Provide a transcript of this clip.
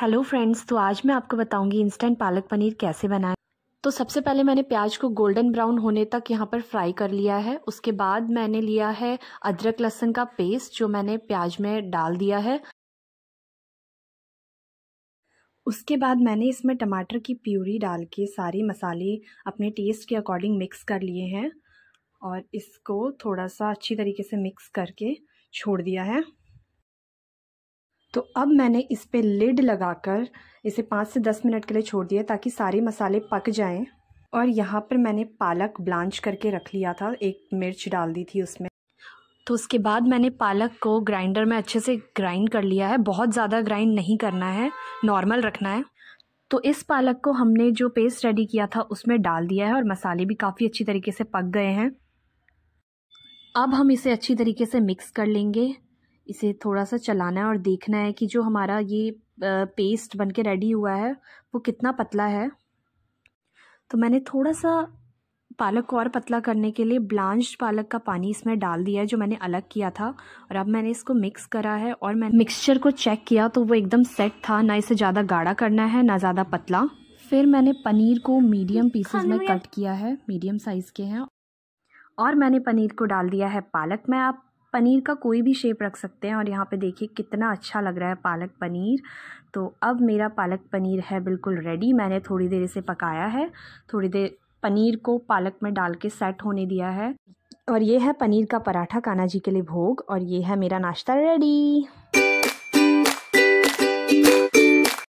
hello friends तो आज मैं आपको बताऊंगी इंस्टेंट पालक पनीर कैसे बनाएं तो सबसे पहले मैंने प्याज को गोल्डन ब्राउन होने तक यहाँ पर फ्राई कर लिया है उसके बाद मैंने लिया है अदरक लहसुन का पेस्ट जो मैंने प्याज में डाल दिया है उसके बाद मैंने इसमें टमाटर की प्यूरी डाल के सारे मसाले अपने टेस्ट के अकॉर्डिंग मिक्स कर लिए हैं और इसको थोड़ा सा अच्छी तरीके से मिक्स करके छोड़ दिया है तो अब मैंने इस पर लिड लगाकर इसे पाँच से दस मिनट के लिए छोड़ दिया ताकि सारे मसाले पक जाएं और यहाँ पर मैंने पालक ब्लांच करके रख लिया था एक मिर्च डाल दी थी उसमें तो उसके बाद मैंने पालक को ग्राइंडर में अच्छे से ग्राइंड कर लिया है बहुत ज़्यादा ग्राइंड नहीं करना है नॉर्मल रखना है तो इस पालक को हमने जो पेस्ट रेडी किया था उसमें डाल दिया है और मसाले भी काफ़ी अच्छी तरीके से पक गए हैं अब हम इसे अच्छी तरीके से मिक्स कर लेंगे इसे थोड़ा सा चलाना है और देखना है कि जो हमारा ये पेस्ट बन के रेडी हुआ है वो कितना पतला है तो मैंने थोड़ा सा पालक को और पतला करने के लिए ब्लांच पालक का पानी इसमें डाल दिया है जो मैंने अलग किया था और अब मैंने इसको मिक्स करा है और मैंने मिक्सचर को चेक किया तो वो एकदम सेट था ना इसे ज़्यादा गाढ़ा करना है ना ज़्यादा पतला फिर मैंने पनीर को मीडियम पीसेस में कट किया है मीडियम साइज़ के हैं और मैंने पनीर को डाल दिया है पालक में आप पनीर का कोई भी शेप रख सकते हैं और यहाँ पे देखिए कितना अच्छा लग रहा है पालक पनीर तो अब मेरा पालक पनीर है बिल्कुल रेडी मैंने थोड़ी देर इसे पकाया है थोड़ी देर पनीर को पालक में डाल के सेट होने दिया है और ये है पनीर का पराठा कान्हा जी के लिए भोग और ये है मेरा नाश्ता रेडी